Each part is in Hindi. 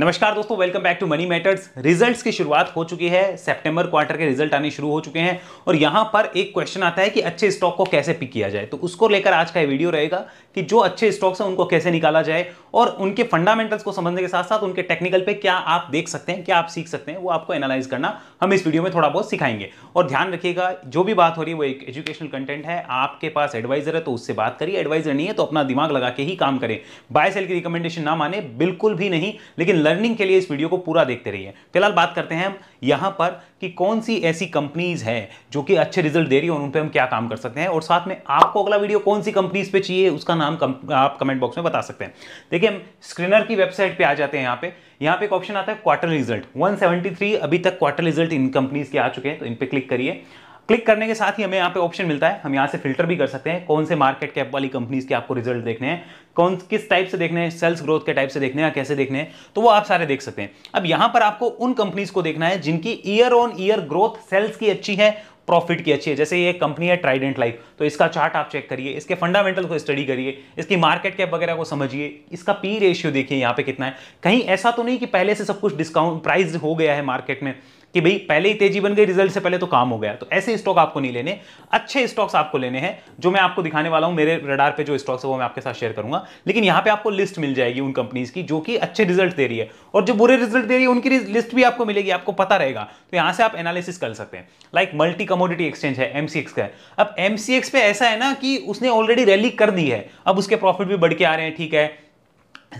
नमस्कार दोस्तों welcome back to money matters results की शुरुआत हो चुकी है सितंबर क्वार्टर के रिजल्ट आने शुरू हो चुके हैं और यहां पर एक क्वेश्चन आता है कि अच्छे स्टॉक को कैसे पिक किया जाए तो उसको लेकर आज का वीडियो रहेगा कि जो अच्छे स्टॉक्स हैं उनको कैसे निकाला जाए और उनके फंडामेंटल्स को समझने के साथ साथ उनके टेक्निकल पर क्या आप देख सकते हैं क्या आप सीख सकते हैं वो आपको एनालाइज करना हम इस वीडियो में थोड़ा बहुत सिखाएंगे और ध्यान रखिएगा जो भी बात हो रही है वो एक एजुकेशनल कंटेंट है आपके पास एडवाइजर है तो उससे बात करिए एडवाइजर नहीं है तो अपना दिमाग लगा के ही काम करें बाय सेल की रिकमेंडेशन ना माने बिल्कुल भी नहीं लेकिन लर्निंग के लिए इस वीडियो को पूरा देखते रहिए फिलहाल बात करते हैं हम यहाँ पर कि कौन सी ऐसी कंपनीज हैं जो कि अच्छे रिजल्ट दे रही है और उन पर हम क्या काम कर सकते हैं और साथ में आपको अगला वीडियो कौन सी कंपनीज पे चाहिए उसका नाम कम, आप कमेंट बॉक्स में बता सकते हैं देखिए हम स्क्रीनर की वेबसाइट पर आ जाते हैं यहाँ पे यहाँ पे एक ऑप्शन आता है क्वार्टर रिजल्ट 173 अभी तक क्वार्टर रिजल्ट इन कंपनीज के आ चुके हैं तो इन पर क्लिक करिए क्लिक करने के साथ ही हमें यहाँ पे ऑप्शन मिलता है हम यहाँ से फिल्टर भी कर सकते हैं कौन से मार्केट कैप वाली कंपनीज के आपको रिजल्ट देखने हैं कौन किस टाइप से देखने हैं सेल्स ग्रोथ के टाइप से देखने हैं कैसे देखने हैं तो वो आप सारे देख सकते हैं अब यहाँ पर आपको उन कंपनीज को देखना है जिनकी year on year growth sales की अच्छी है प्रॉफिट की अच्छी है जैसे ये कंपनी है ट्राइडेंट लाइफ तो इसका चार्ट आप चेक करिए इसके फंडामेंटल को स्टडी करिए इसकी मार्केट कैप वगैरह को समझिए इसका पी रेशियो देखिए यहाँ पे कितना है कहीं ऐसा तो नहीं कि पहले से सब कुछ डिस्काउंट प्राइस हो गया है मार्केट में कि भाई पहले ही तेजी बन गई रिजल्ट से पहले तो काम हो गया तो ऐसे स्टॉक आपको नहीं लेने अच्छे स्टॉक्स आपको लेने हैं जो मैं आपको दिखाने वाला हूं मेरे रडार पे जो स्टॉक्स है वो मैं आपके साथ शेयर करूंगा लेकिन यहां पे आपको लिस्ट मिल जाएगी उन कंपनीज की जो कि अच्छे रिजल्ट दे रही है और जो बुरे रिजल्ट दे रही है उनकी लिस्ट भी आपको मिलेगी आपको पता रहेगा तो यहां से आप एनालिसिस कर सकते हैं लाइक मल्टी कमोडिटी एक्सचेंज है एमसीएक्स का अब एमसीएक्स पे ऐसा है ना कि उसने ऑलरेडी रैली कर दी है अब उसके प्रॉफिट भी बढ़ के आ रहे हैं ठीक है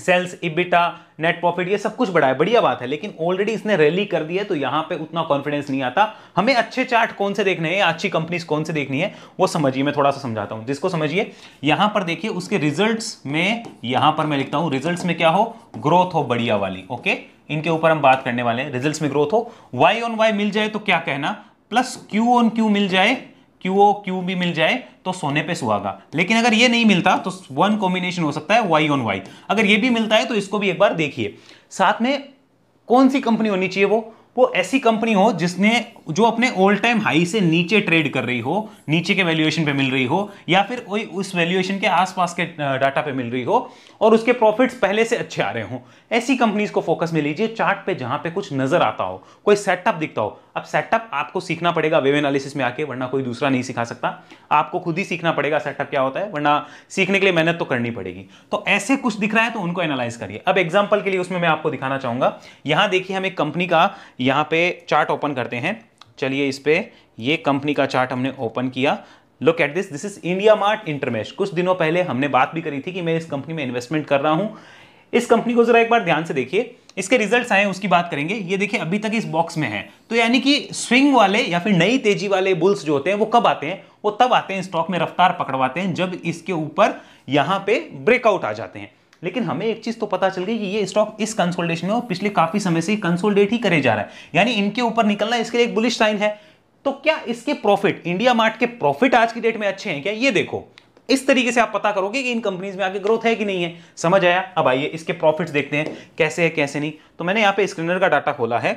सेल्स इबिटा नेट प्रॉफिट ये सब कुछ बढ़ा है बढ़िया बात है लेकिन ऑलरेडी इसने रैली कर दी है तो यहाँ पे उतना कॉन्फिडेंस नहीं आता हमें अच्छे चार्ट कौन से देखने हैं अच्छी कंपनीज कौन से देखनी है वो समझिए मैं थोड़ा सा समझाता हूँ जिसको समझिए यहाँ पर देखिए उसके रिजल्ट्स में यहाँ पर मैं लिखता हूँ रिजल्ट में क्या हो ग्रोथ हो बढ़िया वाली ओके इनके ऊपर हम बात करने वाले हैं रिजल्ट में ग्रोथ हो वाई ऑन वाई मिल जाए तो क्या कहना प्लस क्यू ऑन क्यू मिल जाए क्यू क्यू भी मिल जाए तो सोने पे सुहागा लेकिन अगर ये नहीं मिलता तो वन कॉम्बिनेशन हो सकता है वाई ऑन वाई अगर ये भी मिलता है तो इसको भी एक बार देखिए साथ में कौन सी कंपनी होनी चाहिए वो वो ऐसी कंपनी हो जिसने जो अपने ऑल टाइम हाई से नीचे ट्रेड कर रही हो नीचे के वैल्यूएशन पे मिल रही हो या फिर वही उस वैल्यूएशन के आसपास के डाटा पे मिल रही हो और उसके प्रॉफिट्स पहले से अच्छे आ रहे हो ऐसी कंपनीज को फोकस में लीजिए चार्ट पे जहां पे कुछ नजर आता हो कोई सेटअप दिखता हो अब सेटअप आपको सीखना पड़ेगा वेव एनालिसिस में आके वरना कोई दूसरा नहीं सिखा सकता आपको खुद ही सीखना पड़ेगा सेटअप क्या होता है वरना सीखने के लिए मेहनत तो करनी पड़ेगी तो ऐसे कुछ दिख रहा है तो उनको एनालाइज करिए अब एग्जाम्पल के लिए उसमें मैं आपको दिखाना चाहूंगा यहां देखिए हम एक कंपनी का यहाँ पे चार्ट ओपन करते हैं चलिए इस पर ये कंपनी का चार्ट हमने ओपन किया look at this this is India mart intermesh कुछ दिनों पहले हमने बात भी करी थी कि मैं इस कंपनी में इन्वेस्टमेंट कर रहा हूँ इस कंपनी को जरा एक बार ध्यान से देखिए इसके रिजल्ट्स आए उसकी बात करेंगे ये देखिए अभी तक इस बॉक्स में है तो यानी कि स्विंग वाले या फिर नई तेजी वाले बुल्स जो होते हैं वो कब आते हैं वो तब आते हैं स्टॉक में रफ्तार पकड़वाते हैं जब इसके ऊपर यहाँ पे ब्रेकआउट आ जाते हैं लेकिन हमें एक चीज़ तो पता चल गई कि ये स्टॉक इस कंसोल्टेशन में और पिछले काफ़ी समय से कंसोल्टेट ही करे जा रहा है यानी इनके ऊपर निकलना इसके लिए एक बुलिश साइन है तो क्या इसके प्रॉफिट इंडिया मार्ट के प्रॉफिट आज की डेट में अच्छे हैं क्या ये देखो इस तरीके से आप पता करोगे कि इन कंपनीज में आगे ग्रोथ है कि नहीं है समझ आया अब आइए इसके प्रॉफिट्स देखते हैं कैसे है कैसे नहीं तो मैंने यहाँ पे स्क्रीनर का डाटा खोला है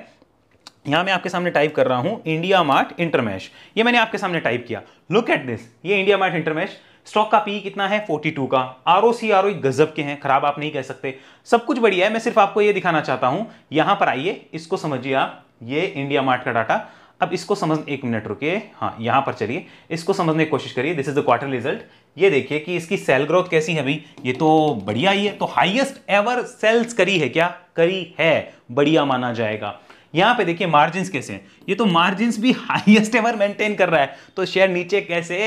यहां मैं आपके सामने टाइप कर रहा हूं इंडिया मार्ट इंटरमेश ये मैंने आपके सामने टाइप किया लुक एट दिस ये इंडिया मार्ट इंटरमेश स्टॉक का पी कितना है 42 का R O C R O गजब के हैं खराब आप नहीं कह सकते सब कुछ बढ़िया है मैं सिर्फ आपको ये दिखाना चाहता हूं यहां पर आइए इसको समझिए आप ये इंडिया मार्ट का डाटा अब इसको समझ एक मिनट रुकिए हाँ यहाँ पर चलिए इसको समझने की कोशिश करिए this is the quarter result ये देखिए कि इसकी सेल ग्रोथ कैसी है भाई ये तो बढ़िया ही है तो हाइएस्ट एवर सेल्स करी है क्या करी है बढ़िया माना जाएगा यहाँ पे देखिए मार्जिन कैसे हैं ये तो मार्जिन भी हाईएस्ट एवर मेंटेन कर रहा है तो शेयर नीचे कैसे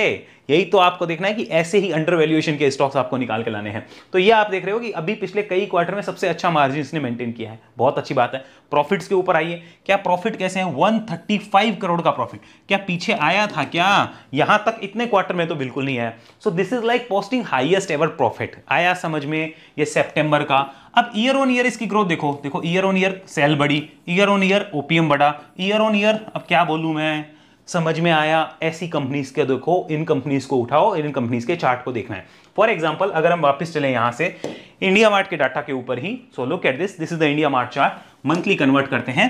यही तो आपको देखना है कि ऐसे ही अंडर वैल्यूएशन के स्टॉक्स आपको निकाल के लाने हैं तो ये आप देख रहे हो कि अभी पिछले कई क्वार्टर में सबसे अच्छा मार्जिन इसने मेंटेन किया है बहुत अच्छी बात है प्रॉफिट्स के ऊपर आइए क्या प्रॉफिट कैसे हैं वन करोड़ का प्रॉफिट क्या पीछे आया था क्या यहां तक इतने क्वार्टर में तो बिल्कुल नहीं आया so this is like posting highest ever profit आया समझ में ये सेप्टेंबर का अब ईयर ऑन ईयर इसकी ग्रोथ देखो देखो ईयर ऑन ईयर सेल बढ़ी ईयर ऑन ईयर ओपीएम बढ़ा ईयर ऑन ईयर अब क्या बोलूं मैं समझ में आया ऐसी कंपनीज के देखो इन कंपनीज को उठाओ इन कंपनीज के चार्ट को देखना है फॉर एग्जाम्पल अगर हम वापस चले यहां से इंडिया मार्ट के डाटा के ऊपर ही so look at this this is the IndiaMART chart monthly convert करते हैं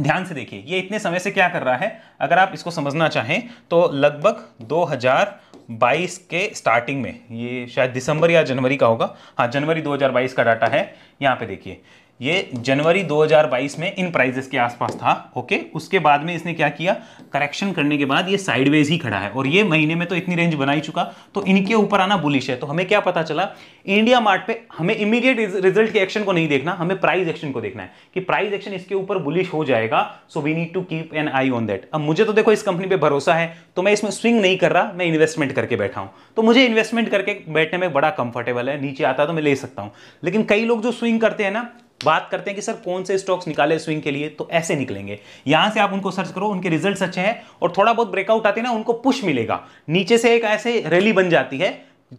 ध्यान से देखिए ये इतने समय से क्या कर रहा है अगर आप इसको समझना चाहें तो लगभग 2022 के स्टार्टिंग में ये शायद दिसंबर या जनवरी का होगा हाँ जनवरी 2022 का डाटा है यहाँ पे देखिए ये जनवरी 2022 में इन प्राइजेस के आसपास था ओके उसके बाद में इसने क्या किया करेक्शन करने के बाद ये साइडवेज ही खड़ा है और ये महीने में तो इतनी रेंज बना ही चुका तो इनके ऊपर आना बुलिश है तो हमें क्या पता चला इंडिया मार्ट पे हमें इमीडिएट रिजल्ट के एक्शन को नहीं देखना हमें प्राइस एक्शन को देखना है कि प्राइस एक्शन इसके ऊपर बुलिश हो जाएगा so we need to keep an eye on that अब मुझे तो देखो इस कंपनी पर भरोसा है तो मैं इसमें स्विंग नहीं कर रहा मैं इन्वेस्टमेंट करके बैठा हूं तो मुझे इन्वेस्टमेंट करके बैठने में बड़ा कंफर्टेबल है नीचे आता तो मैं ले सकता हूं लेकिन कई लोग जो स्विंग करते हैं ना बात करते हैं कि सर कौन से स्टॉक्स निकाले स्विंग के लिए तो ऐसे निकलेंगे यहां से आप उनको सर्च करो उनके रिजल्ट अच्छे हैं और थोड़ा बहुत ब्रेकआउट आते हैं ना उनको पुश मिलेगा नीचे से एक ऐसे रैली बन जाती है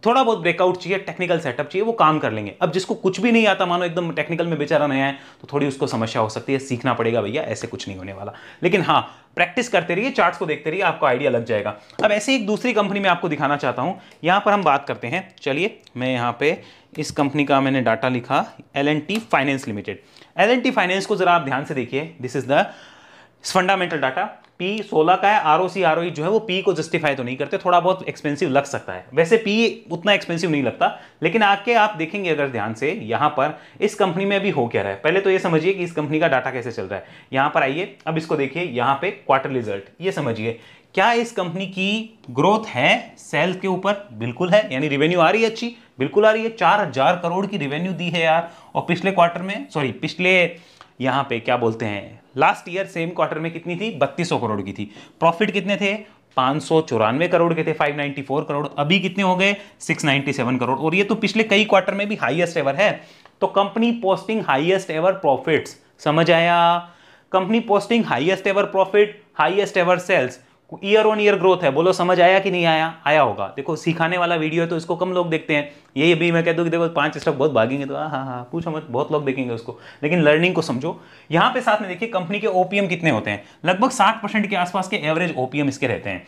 थोड़ा बहुत ब्रेकआउट चाहिए टेक्निकल सेटअप चाहिए वो काम कर लेंगे अब जिसको कुछ भी नहीं आता मानो एकदम टेक्निकल में बेचारा नया है तो थोड़ी उसको समस्या हो सकती है सीखना पड़ेगा भैया ऐसे कुछ नहीं होने वाला लेकिन हाँ प्रैक्टिस करते रहिए चार्ट्स को देखते रहिए आपको आइडिया लग जाएगा अब ऐसे एक दूसरी कंपनी में आपको दिखाना चाहता हूँ यहाँ पर हम बात करते हैं चलिए मैं यहाँ पर इस कंपनी का मैंने डाटा लिखा L finance limited L finance को जरा आप ध्यान से देखिए this is the fundamental data P सोलह का है R O C R O जो है वो पी को जस्टिफाई तो नहीं करते थोड़ा बहुत एक्सपेंसिव लग सकता है वैसे पी उतना एक्सपेंसिव नहीं लगता लेकिन आके आप देखेंगे अगर ध्यान से यहाँ पर इस कंपनी में अभी हो क्या रहा है पहले तो ये समझिए कि इस कंपनी का डाटा कैसे चल रहा है यहाँ पर आइए अब इसको देखिए यहाँ पे क्वार्टर रिजल्ट ये समझिए क्या इस कंपनी की ग्रोथ है सेल्स के ऊपर बिल्कुल है यानी रिवेन्यू आ रही है अच्छी बिल्कुल आ रही है चार हजार करोड़ की रिवेन्यू दी है यार और पिछले क्वार्टर में सॉरी पिछले यहाँ पे क्या बोलते हैं लास्ट ईयर सेम क्वार्टर में कितनी थी बत्तीस करोड़ की थी प्रॉफिट कितने थे पाँच करोड़ के थे 594 करोड़ अभी कितने हो गए 697 करोड़ और ये तो पिछले कई क्वार्टर में भी हाईएस्ट एवर है तो company posting highest ever profits समझ आया company posting highest ever profit highest ever sales year on year growth है बोलो समझ आया कि नहीं आया आया होगा देखो सिखाने वाला वीडियो है तो इसको कम लोग देखते हैं यही अभी मैं कह दूँ कि देखो पांच स्टॉक बहुत भागेंगे तो हाँ हाँ पूछो मत बहुत लोग देखेंगे उसको लेकिन लर्निंग को समझो यहाँ पे साथ में देखिए कंपनी के ओपीएम कितने होते हैं लगभग साठ परसेंट के आसपास के एवरेज ओपीएम इसके रहते हैं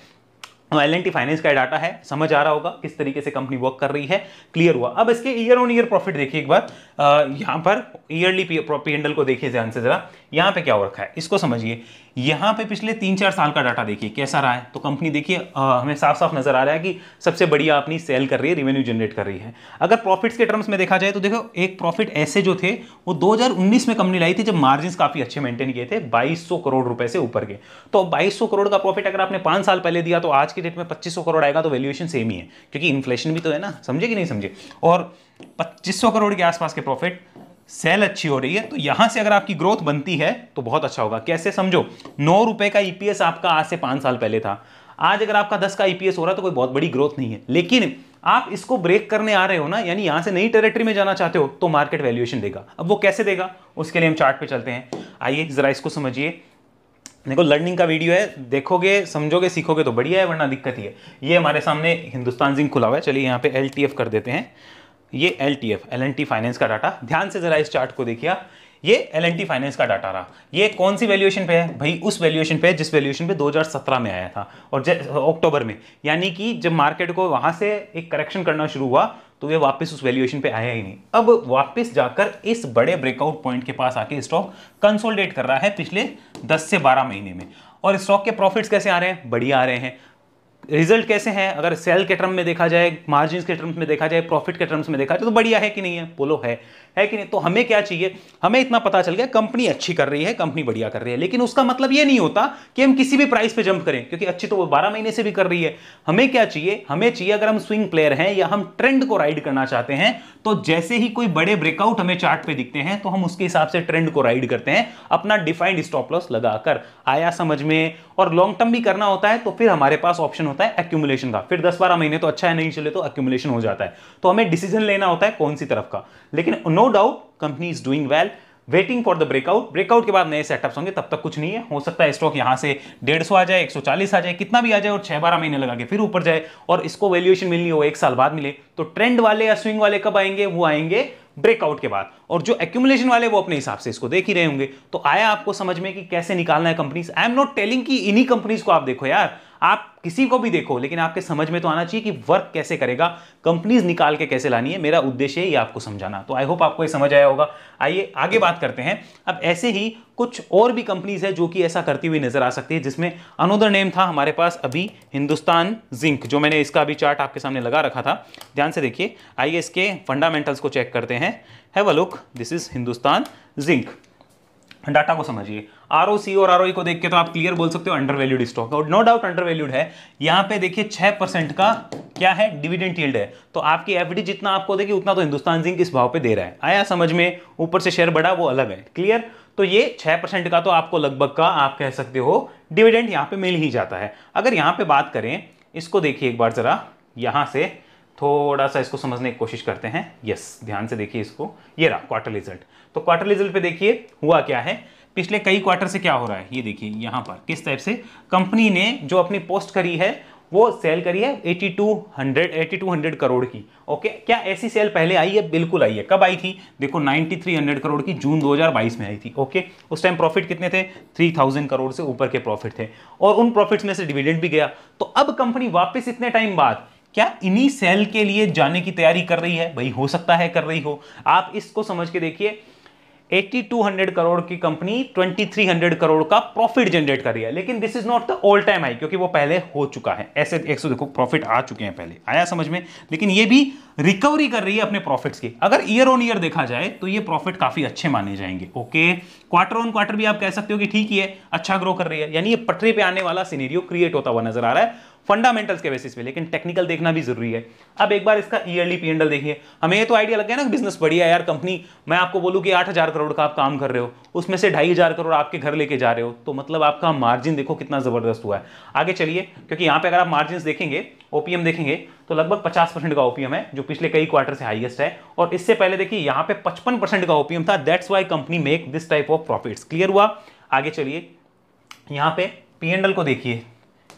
एल एन फाइनेंस का डाटा है समझ आ रहा होगा किस तरीके से कंपनी वर्क कर रही है क्लियर हुआ अब इसके ईयर ऑन ईयर प्रॉफिट देखिए एक बार यहाँ पर ईयरली पी एंडल को देखिए ध्यान से ज़रा यहाँ पे क्या हो रखा है इसको समझिए यहाँ पे पिछले तीन चार साल का डाटा देखिए कैसा रहा है तो कंपनी देखिए हमें साफ साफ नज़र आ रहा है कि सबसे बढ़िया अपनी सेल कर रही है रेवेन्यू जनरेट कर रही है अगर प्रॉफिट्स के टर्म्स में देखा जाए तो देखो एक प्रॉफिट ऐसे जो थे वो 2019 में कंपनी लाई थी जब मार्जिन काफ़ी अच्छे मेंटेन किए थे बाईस करोड़ रुपए से ऊपर के तो बाईस करोड़ का प्रॉफिट अगर आपने पाँच साल पहले दिया तो आज के डेट में पच्चीस करोड़ आएगा तो वैल्यूएशन सेम ही है क्योंकि इन्फ्लेशन भी तो है ना समझे कि नहीं समझे और 2500 करोड़ के आसपास के प्रॉफिट सेल अच्छी हो रही है तो यहां से अगर आपकी ग्रोथ बनती है तो बहुत अच्छा होगा कैसे समझो नौ रुपए का ईपीएस e आपका आज से पांच साल पहले था आज अगर आपका दस का ईपीएस e हो रहा है तो कोई बहुत बड़ी ग्रोथ नहीं है लेकिन आप इसको ब्रेक करने आ रहे हो ना यानी यहां से नई टेरिटरी में जाना चाहते हो तो मार्केट वैल्यूएशन देगा अब वो कैसे देगा उसके लिए हम चार्ट पे चलते हैं आइए जरा इसको समझिए देखो लर्निंग का वीडियो है देखोगे समझोगे सीखोगे तो बढ़िया है वरना दिक्कत ही है ये हमारे सामने हिंदुस्तान जिंक खुला हुआ है चलिए यहाँ पे एल कर देते हैं ये L T F L N T finance का डाटा ध्यान से जरा इस चार्ट को देखिए ये एल एन टी फाइनेंस का डाटा रहा ये कौन सी वैल्यूएशन पे है भाई उस वैल्यूएशन पे है जिस वैल्यूएशन पे 2017 में आया था और अक्टूबर में यानी कि जब मार्केट को वहां से एक करेक्शन करना शुरू हुआ तो ये वापस उस वैल्यूएशन पे आया ही नहीं अब वापस जाकर इस बड़े ब्रेकआउट पॉइंट के पास आके स्टॉक कंसोलिडेट कर रहा है पिछले 10 से 12 महीने में और स्टॉक के प्रॉफिट्स कैसे आ रहे हैं बढ़िया आ रहे हैं रिजल्ट कैसे हैं अगर सेल के टर्म में देखा जाए मार्जिन के टर्म्स में देखा जाए प्रॉफिट के टर्म्स में देखा जाए तो बढ़िया है कि नहीं है बोलो है है कि नहीं तो हमें क्या चाहिए हमें इतना पता चल गया कंपनी अच्छी कर रही है कंपनी बढ़िया कर रही है लेकिन उसका मतलब ये नहीं होता कि हम किसी भी प्राइस पे जंप करें क्योंकि अच्छी तो वो बारह महीने से भी कर रही है हमें क्या चाहिए हमें चाहिए अगर हम स्विंग प्लेयर हैं या हम ट्रेंड को राइड करना चाहते हैं तो जैसे ही कोई बड़े ब्रेकआउट हमें चार्ट पे दिखते हैं तो हम उसके हिसाब से ट्रेंड को राइड करते हैं अपना डिफाइंड स्टॉप लॉस लगाकर आया समझ में और लॉन्ग टर्म भी करना होता है तो फिर हमारे पास ऑप्शन होता है एक्यूमुलेशन का फिर दस बारह महीने तो अच्छा है नहीं चले तो एक्यूमुलेशन हो जाता है तो हमें डिसीजन लेना होता है कौन सी तरफ का लेकिन no doubt company is doing well waiting for the breakout breakout के बाद नए सेटअप्स होंगे तब तक कुछ नहीं है हो सकता है स्टॉक यहाँ से डेढ़ सौ आ जाए एक सौ चालीस आ जाए कितना भी आ जाए और छह बारह महीने लगा के फिर ऊपर जाए और इसको वैल्यूएशन मिलनी हो एक साल बाद मिले तो ट्रेंड वाले या स्विंग वाले कब आएंगे वो आएंगे ब्रेकआउट के बाद और जो एक्यूमुलेशन वाले वो अपने हिसाब से इसको देख ही रहे होंगे तो आया आपको समझ में कि कैसे निकालना है companies I am not telling कि इन्हीं कंपनीज को आप देखो यार आप किसी को भी देखो लेकिन आपके समझ में तो आना चाहिए कि वर्क कैसे करेगा कंपनीज निकाल के कैसे लानी है मेरा उद्देश्य है ये आपको समझाना तो आई होप आपको ये समझ आया होगा आइए आगे बात करते हैं अब ऐसे ही कुछ और भी कंपनीज है जो कि ऐसा करती हुई नजर आ सकती है जिसमें अनोदर नेम था हमारे पास अभी हिंदुस्तान जिंक जो मैंने इसका अभी चार्ट आपके सामने लगा रखा था ध्यान से देखिए आइए इसके फंडामेंटल्स को चेक करते हैं हैं have a look this is Hindustan zinc data को समझिए आर और आर e को देख के तो आप क्लियर बोल सकते हो अंडर वैल्यूड स्टॉक और नो डाउट अंडर वैल्यूड है यहाँ पे देखिए छः परसेंट का क्या है डिविडेंट यील्ड है तो आपकी एफ जितना आपको देगी उतना तो हिंदुस्तान जिंक इस भाव पे दे रहा है आया समझ में ऊपर से शेयर बढ़ा वो अलग है क्लियर तो ये 6% का तो आपको लगभग का आप कह सकते हो डिविडेंट यहाँ पे मिल ही जाता है अगर यहाँ पे बात करें इसको देखिए एक बार ज़रा यहाँ से थोड़ा सा इसको समझने की कोशिश करते हैं यस ध्यान से देखिए इसको ये रहा क्वार्टर रिजल्ट तो क्वार्टर रिजल्ट पे देखिए हुआ क्या है पिछले कई क्वार्टर से क्या हो रहा है ये देखिए यहाँ पर किस टाइप से कंपनी ने जो अपनी पोस्ट करी है वो सेल करी है 8200 8200 करोड़ की ओके क्या ऐसी सेल पहले आई है बिल्कुल आई है कब आई थी देखो 9300 करोड़ की जून 2022 में आई थी ओके उस टाइम प्रॉफिट कितने थे 3000 करोड़ से ऊपर के प्रॉफिट थे और उन प्रॉफिट्स में से डिविडेंड भी गया तो अब कंपनी वापस इतने टाइम बाद क्या इन्हीं सेल के लिए जाने की तैयारी कर रही है भाई हो सकता है कर रही हो आप इसको समझ के देखिए 8200 करोड़ की कंपनी 2300 करोड़ का प्रॉफिट जनरेट कर रही है लेकिन this is not the all time high क्योंकि वो पहले हो चुका है ऐसे एक देखो प्रॉफिट आ चुके हैं पहले आया समझ में लेकिन ये भी रिकवरी कर रही है अपने प्रॉफिट्स की अगर ईयर ऑन ईयर देखा जाए तो ये प्रॉफिट काफी अच्छे माने जाएंगे ओके क्वार्टर ऑन क्वार्टर भी आप कह सकते हो कि ठीक ही है अच्छा ग्रो कर रही है यानी ये पटरी पे आने वाला सीनेरियो क्रिएट होता हुआ नजर आ रहा है फंडामेंटल्स के बेसिस पे लेकिन टेक्निकल देखना भी जरूरी है अब एक बार इसका ईयरली पी एंडल देखिए हमें ये तो आइडिया लग गया ना बिजनेस बढ़िया यार कंपनी मैं आपको बोलूँ कि आठ हजार करोड़ का आप काम कर रहे हो उसमें से ढाई हजार करोड़ आपके घर लेके जा रहे हो तो मतलब आपका मार्जिन देखो कितना जबरदस्त हुआ है आगे चलिए क्योंकि यहाँ पे अगर आप मार्जिन देखेंगे ओपीएम देखेंगे तो लगभग पचास परसेंट का ओपीएम है जो पिछले कई क्वार्टर से हाईएस्ट है और इससे पहले देखिए यहाँ पे पचपन परसेंट का ओपीएम था that's why company make this type of profits clear हुआ आगे चलिए यहाँ पे पीएनडल को देखिए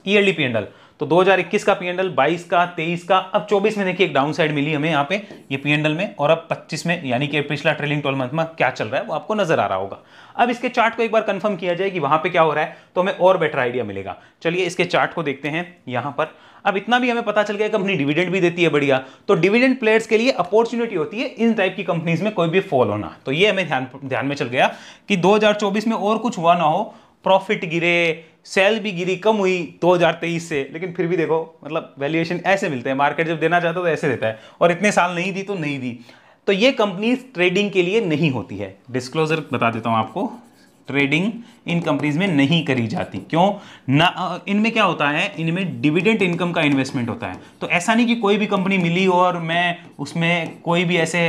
ईयरली पी एंडल तो 2021 का पीएनएल 22 का 23 का अब 24 में देखिए एक डाउन साइड मिली हमें यहाँ पे ये पीएनएल में और अब 25 में यानी कि पिछला ट्रेलिंग ट्वेल्व मंथ में क्या चल रहा है वो आपको नजर आ रहा होगा अब इसके चार्ट को एक बार कंफर्म किया जाए कि वहां पे क्या हो रहा है तो हमें और बेटर आइडिया मिलेगा चलिए इसके चार्ट को देखते हैं यहाँ पर अब इतना भी हमें पता चल गया कंपनी डिविडेंड भी देती है बढ़िया तो डिविडेंड प्लेयर्स के लिए अपॉर्चुनिटी होती है इन टाइप की कंपनीज में कोई भी फॉल होना तो ये हमें ध्यान ध्यान में चल गया कि 2024 में और कुछ हुआ ना हो प्रॉफिट गिरे सेल भी गिरी कम हुई 2023 से लेकिन फिर भी देखो मतलब वैल्यूएशन ऐसे मिलते हैं मार्केट जब देना चाहता है तो ऐसे देता है और इतने साल नहीं दी तो नहीं दी तो ये कंपनीज ट्रेडिंग के लिए नहीं होती है डिस्क्लोजर बता देता हूँ आपको ट्रेडिंग इन कंपनीज में नहीं करी जाती क्यों ना इनमें क्या होता है इनमें डिविडेंट इनकम का इन्वेस्टमेंट होता है तो ऐसा नहीं कि कोई भी कंपनी मिली और मैं उसमें कोई भी ऐसे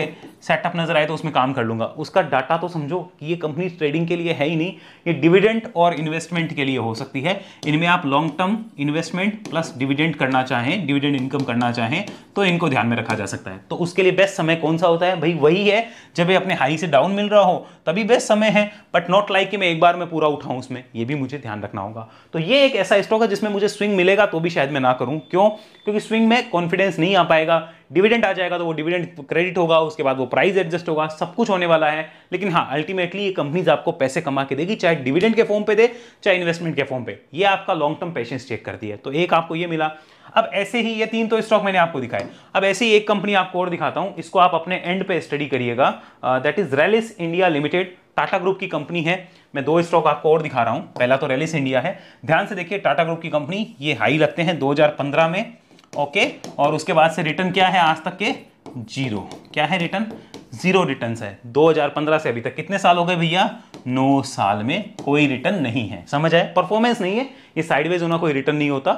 सेटअप नजर आए तो उसमें काम कर लूंगा उसका डाटा तो समझो कि ये कंपनी ट्रेडिंग के लिए है ही नहीं ये डिविडेंट और इन्वेस्टमेंट के लिए हो सकती है इनमें आप long term investment plus dividend करना चाहें डिविडेंट इनकम करना चाहें तो इनको ध्यान में रखा जा सकता है तो उसके लिए बेस्ट समय कौन सा होता है भाई वही है जब ये अपने हाई से डाउन मिल रहा हो तभी बेस्ट समय है बट नॉट लाइक कि मैं एक बार में पूरा उठाऊं उसमें ये भी मुझे ध्यान रखना होगा तो ये एक ऐसा स्टॉक है जिसमें मुझे स्विंग मिलेगा तो भी शायद मैं ना करूं क्यों क्योंकि स्विंग में कॉन्फिडेंस नहीं आ पाएगा डिविडेंड आ जाएगा तो वो डिविडेंड क्रेडिट होगा उसके बाद वो प्राइस एडजस्ट होगा सब कुछ होने वाला है लेकिन हाँ अल्टीमेटली ये कंपनीज आपको पैसे कमा के देगी चाहे डिविडेंड के फॉर्म पे दे चाहे इन्वेस्टमेंट के फॉर्म पे ये आपका लॉन्ग टर्म पेशेंस चेक करती है तो एक आपको ये मिला अब ऐसे ही ये तीन तो स्टॉक मैंने आपको दिखाए अब ऐसे ही एक कंपनी आपको और दिखाता हूं इसको आप अपने एंड पे स्टडी करिएगा that is Rallis India limited Tata group की कंपनी है मैं दो स्टॉक आपको और दिखा रहा हूं पहला तो रेलिस इंडिया है ध्यान से देखिए टाटा ग्रुप की कंपनी ये हाई लगते हैं 2015 में ओके और उसके बाद से रिटर्न क्या है आज तक के जीरो क्या है रिटर्न जीरो रिटर्न है 2015 से अभी तक कितने साल हो गए भैया नौ साल में कोई रिटर्न नहीं है समझ आए परफॉर्मेंस नहीं है ये साइडवेज होना कोई रिटर्न नहीं होता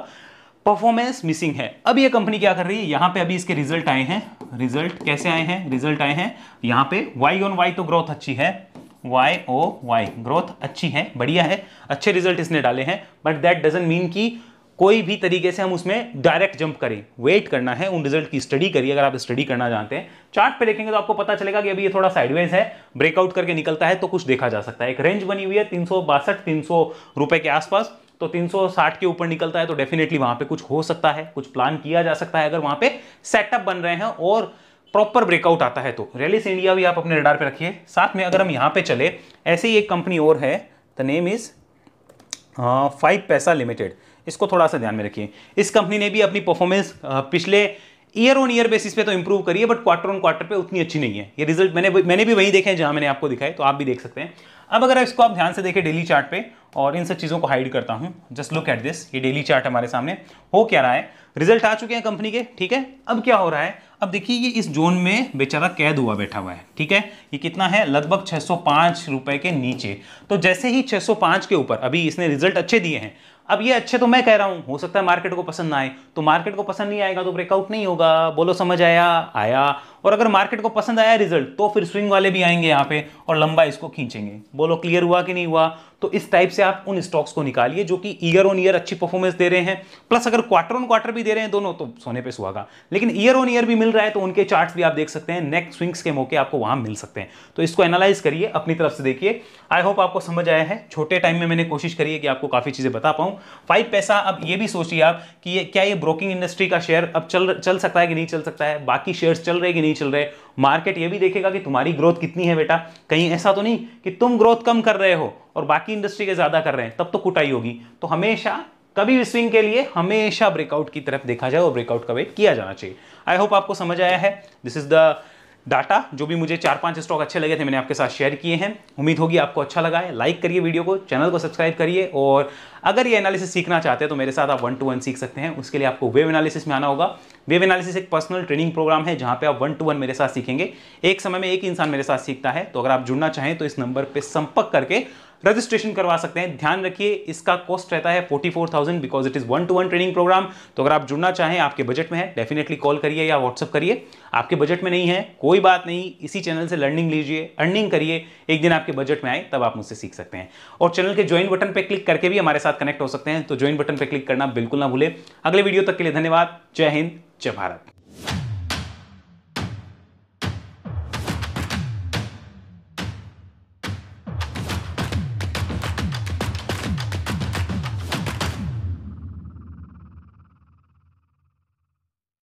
परफॉर्मेंस मिसिंग है अब ये कंपनी क्या कर रही है यहाँ पे अभी इसके रिजल्ट आए हैं रिजल्ट कैसे आए हैं रिजल्ट आए हैं यहाँ पे वाई ऑन वाई तो ग्रोथ अच्छी है वाई ओ वाई ग्रोथ अच्छी है बढ़िया है अच्छे रिजल्ट इसने डाले हैं बट दैट डजेंट मीन की कोई भी तरीके से हम उसमें डायरेक्ट जंप करें वेट करना है उन रिजल्ट की स्टडी करिए अगर आप स्टडी करना जानते हैं चार्ट पे देखेंगे तो आपको पता चलेगा कि अभी ये थोड़ा साइडवेज है ब्रेकआउट करके निकलता है तो कुछ देखा जा सकता है एक रेंज बनी हुई है तीन सौ रुपए के आसपास तो 360 के ऊपर निकलता है तो डेफिनेटली वहां पे कुछ हो सकता है कुछ प्लान किया जा सकता है अगर वहां पे सेटअप बन रहे हैं और प्रॉपर ब्रेकआउट आता है तो रेलिस इंडिया भी आप अपने रडार पे रखिए साथ में अगर हम यहाँ पे चले ऐसे ही एक कंपनी और है the name is five paisa limited इसको थोड़ा सा ध्यान में रखिए इस कंपनी ने भी अपनी परफॉर्मेंस पिछले ईयर ऑन ईयर बेसिस पे तो इंप्रूव करी है बट क्वार्टर ऑन क्वार्टर पे उतनी अच्छी नहीं है ये रिजल्ट मैंने मैंने भी वही देखे हैं जहां मैंने आपको दिखाए तो आप भी देख सकते हैं अब अगर इसको आप ध्यान से देखें डेली चार्ट पे और इन सब चीज़ों को हाइड करता हूँ जस्ट लुक एट दिस ये डेली चार्ट हमारे सामने हो क्या रहा है रिजल्ट आ चुके हैं कंपनी के ठीक है अब क्या हो रहा है अब देखिए ये इस जोन में बेचारा कैद हुआ बैठा हुआ है ठीक है ये कितना है लगभग 605 रुपए के नीचे तो जैसे ही 605 के ऊपर अभी इसने रिजल्ट अच्छे दिए हैं अब ये अच्छे तो मैं कह रहा हूँ हो सकता है मार्केट को पसंद ना आए तो मार्केट को पसंद नहीं आएगा तो ब्रेकआउट नहीं होगा बोलो समझ आया आया और अगर मार्केट को पसंद आया रिजल्ट तो फिर स्विंग वाले भी आएंगे यहाँ पे और लंबा इसको खींचेंगे बोलो क्लियर हुआ कि नहीं हुआ तो इस टाइप से आप उन स्टॉक्स को निकालिए जो कि ईयर ऑन ईयर अच्छी परफॉर्मेंस दे रहे हैं प्लस अगर क्वार्टर ऑन क्वार्टर भी दे रहे हैं दोनों तो सोने पर सुहागा लेकिन ईयर ऑन ईयर भी मिल रहा है तो उनके चार्ट्स भी आप देख सकते हैं नेक्स्ट स्विंग्स के मौके आपको वहां मिल सकते हैं तो इसको एनालाइज करिए अपनी तरफ से देखिए आई होप आपको समझ आया है छोटे टाइम में मैंने कोशिश करी है कि आपको काफ़ी चीज़ें बता पाऊं फाइव पैसा अब ये भी सोचिए आप कि ये क्या ये ब्रोकिंग इंडस्ट्री का शेयर अब चल चल सकता है कि नहीं चल सकता है बाकी शेयर्स चल रहे कि नहीं चल रहे मार्केट ये भी देखेगा कि तुम्हारी ग्रोथ कितनी है बेटा कहीं ऐसा तो नहीं कि तुम ग्रोथ कम कर रहे हो और बाकी इंडस्ट्री के ज़्यादा कर रहे हैं तब तो कुटाई होगी तो हमेशा कभी भी स्विंग के लिए हमेशा ब्रेकआउट की तरफ देखा जाए और ब्रेकआउट का वेट किया जाना चाहिए आई होप आपको समझ आया है दिस इज द डाटा जो भी मुझे चार पांच स्टॉक अच्छे लगे थे मैंने आपके साथ शेयर किए हैं उम्मीद होगी आपको अच्छा लगा है लाइक करिए वीडियो को चैनल को सब्सक्राइब करिए और अगर ये एनालिसिस सीखना चाहते हैं तो मेरे साथ आप वन टू वन सीख सकते हैं उसके लिए आपको वेव एनालिसिस में आना होगा वेव एनालिसिस एक पर्सनल ट्रेनिंग प्रोग्राम है जहाँ पर आप वन टू वन मेरे साथ सीखेंगे एक समय में एक इंसान मेरे साथ सीखता है तो अगर आप जुड़ना चाहें तो इस नंबर पर संपर्क करके रजिस्ट्रेशन करवा सकते हैं ध्यान रखिए इसका कॉस्ट रहता है forty four thousand because it is one to one training program तो अगर आप जुड़ना चाहें आपके बजट में है डेफिनेटली कॉल करिए या व्हाट्सअप करिए आपके बजट में नहीं है कोई बात नहीं इसी चैनल से लर्निंग लीजिए अर्निंग करिए एक दिन आपके बजट में आए तब आप मुझसे सीख सकते हैं और चैनल के ज्वाइन बटन पर क्लिक करके भी हमारे साथ कनेक्ट हो सकते हैं तो ज्वाइन बटन पर क्लिक करना बिल्कुल ना भूले अगले वीडियो तक के लिए धन्यवाद जय हिंद जय भारत